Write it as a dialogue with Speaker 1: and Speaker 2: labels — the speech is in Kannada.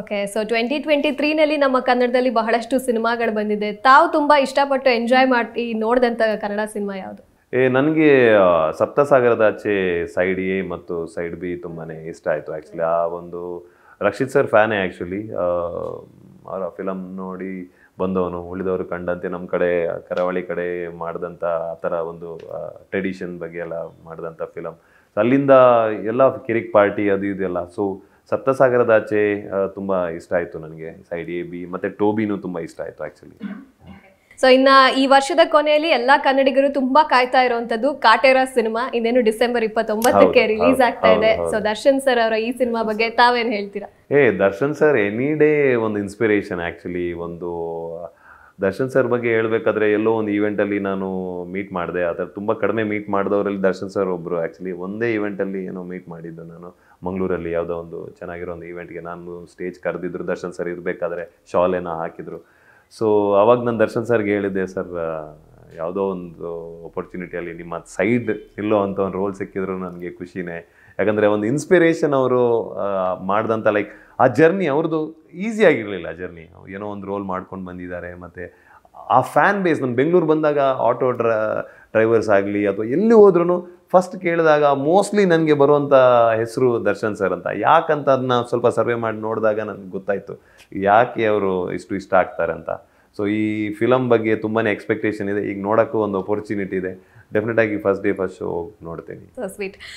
Speaker 1: ಓಕೆ ಸೊ ಟ್ವೆಂಟಿ ಟ್ವೆಂಟಿ ತ್ರೀನಲ್ಲಿ ನಮ್ಮ ಕನ್ನಡದಲ್ಲಿ ಬಹಳಷ್ಟು ಸಿನಿಮಾಗಳು ಬಂದಿದೆ ತಾವು ತುಂಬ ಇಷ್ಟಪಟ್ಟು ಎಂಜಾಯ್ ಮಾಡಿ ನೋಡಿದಂಥ ಕನ್ನಡ ಸಿನಿಮಾ ಯಾವುದು
Speaker 2: ಏ ನನಗೆ ಸಪ್ತಸಾಗರದ ಆಚೆ ಸೈಡ್ ಎ ಮತ್ತು ಸೈಡ್ ಬಿ ತುಂಬಾ ಇಷ್ಟ ಆಯಿತು ಆ್ಯಕ್ಚುಲಿ ಆ ಒಂದು ರಕ್ಷಿತ್ ಸರ್ ಫ್ಯಾನೇ ಆ್ಯಕ್ಚುಲಿ ಅವರ ಫಿಲಮ್ ನೋಡಿ ಬಂದವನು ಉಳಿದವರು ಕಂಡಂತೆ ನಮ್ಮ ಕಡೆ ಕರಾವಳಿ ಕಡೆ ಮಾಡಿದಂಥ ಆ ಥರ ಒಂದು ಟ್ರೆಡಿಷನ್ ಬಗ್ಗೆ ಎಲ್ಲ ಮಾಡಿದಂಥ ಫಿಲಮ್ ಅಲ್ಲಿಂದ ಎಲ್ಲ ಕಿರಿಕ್ ಪಾರ್ಟಿ ಅದು ಇದೆಲ್ಲ ಸೊ ಸಪ್ತಸಾಗರದಾಚೆ ತುಂಬ ಇಷ್ಟ ಆಯಿತು ನನಗೆ ಸೈಡ್ ಎ ಬಿ ಮತ್ತು ಟೋಬಿನೂ ತುಂಬ ಇಷ್ಟ ಆಯಿತು ಆ್ಯಕ್ಚುಲಿ
Speaker 1: ಸೊ ಇನ್ನ ಈ ವರ್ಷದ ಕೊನೆಯಲ್ಲಿ ಎಲ್ಲಾ ಕನ್ನಡಿಗರು ತುಂಬಾ ಕಾಯ್ತಾ ಇರುವಂತದ್ದು ಕಾಟೇರ ಸಿನಿಮಾ ಇನ್ನೇನು ಡಿಸೆಂಬರ್ ಇಪ್ಪತ್ತೊಂಬತ್ತಕ್ಕೆ ರಿಲೀಸ್ ಆಗ್ತಾ ಇದೆ ಸೊ ದರ್ಶನ್ ಸರ್ ಅವರ ಈ ಸಿನಿಮಾ ಬಗ್ಗೆ ತಾವೇನು ಹೇಳ್ತೀರಾ
Speaker 2: ಏ ದರ್ಶನ್ ಸರ್ ಎನಿ ಡೇ ಒಂದು ಇನ್ಸ್ಪಿರೇಷನ್ ಆಕ್ಚುಲಿ ಒಂದು ದರ್ಶನ್ ಸರ್ ಬಗ್ಗೆ ಹೇಳಬೇಕಾದ್ರೆ ಎಲ್ಲೋ ಒಂದು ಈವೆಂಟಲ್ಲಿ ನಾನು ಮೀಟ್ ಮಾಡಿದೆ ಆ ಥರ ತುಂಬ ಕಡಿಮೆ ಮೀಟ್ ಮಾಡಿದವರಲ್ಲಿ ದರ್ಶನ್ ಸರ್ ಒಬ್ಬರು ಆ್ಯಕ್ಚುಲಿ ಒಂದೇ ಈವೆಂಟಲ್ಲಿ ಏನೋ ಮೀಟ್ ಮಾಡಿದ್ದು ನಾನು ಮಂಗಳೂರಲ್ಲಿ ಯಾವುದೋ ಒಂದು ಚೆನ್ನಾಗಿರೋ ಒಂದು ಈವೆಂಟ್ಗೆ ನಾನು ಸ್ಟೇಜ್ ಕರೆದಿದ್ರು ದರ್ಶನ್ ಸರ್ ಇರಬೇಕಾದ್ರೆ ಶಾಲೇನ ಹಾಕಿದರು ಸೊ ಆವಾಗ ನಾನು ದರ್ಶನ್ ಸರ್ಗೆ ಹೇಳಿದ್ದೆ ಸರ್ ಯಾವುದೋ ಒಂದು ಅಪರ್ಚುನಿಟಿಯಲ್ಲಿ ನಿಮ್ಮ ಸೈಡ್ ಇಲ್ಲೋ ಅಂತ ಒಂದು ರೋಲ್ ಸಿಕ್ಕಿದ್ರು ನನಗೆ ಖುಷಿನೇ ಯಾಕಂದರೆ ಒಂದು ಇನ್ಸ್ಪಿರೇಷನ್ ಅವರು ಮಾಡಿದಂಥ ಲೈಕ್ ಆ ಜರ್ನಿ ಅವ್ರದ್ದು ಈಸಿಯಾಗಿರಲಿಲ್ಲ ಜರ್ನಿ ಏನೋ ಒಂದು ರೋಲ್ ಮಾಡ್ಕೊಂಡು ಬಂದಿದ್ದಾರೆ ಮತ್ತು ಆ ಫ್ಯಾನ್ ಬೇಸ್ ನಾನು ಬೆಂಗಳೂರು ಬಂದಾಗ ಆಟೋ ಡ್ರ ಡ್ರೈವರ್ಸ್ ಆಗಲಿ ಅಥವಾ ಎಲ್ಲಿ ಹೋದ್ರೂ ಫಸ್ಟ್ ಕೇಳಿದಾಗ ಮೋಸ್ಟ್ಲಿ ನನಗೆ ಬರುವಂಥ ಹೆಸರು ದರ್ಶನ್ ಸರ್ ಅಂತ ಯಾಕಂತ ಅದನ್ನ ಸ್ವಲ್ಪ ಸರ್ವೆ ಮಾಡಿ ನೋಡಿದಾಗ ನನಗೆ ಗೊತ್ತಾಯಿತು ಯಾಕೆ ಅವರು ಇಷ್ಟು ಇಷ್ಟ ಆಗ್ತಾರೆ ಅಂತ ಸೊ ಈ ಫಿಲಮ್ ಬಗ್ಗೆ ತುಂಬಾ ಎಕ್ಸ್ಪೆಕ್ಟೇಷನ್ ಇದೆ ಈಗ ನೋಡೋಕ್ಕೂ ಒಂದು ಅಪರ್ಚುನಿಟಿ ಇದೆ ಡೆಫಿನೆಟ್ ಆಗಿ ಫಸ್ಟ್ ಡೇ ಫಸ್ಟ್ ಶೋ ನೋಡ್ತೀನಿ
Speaker 1: ಸ್ವೀಟ್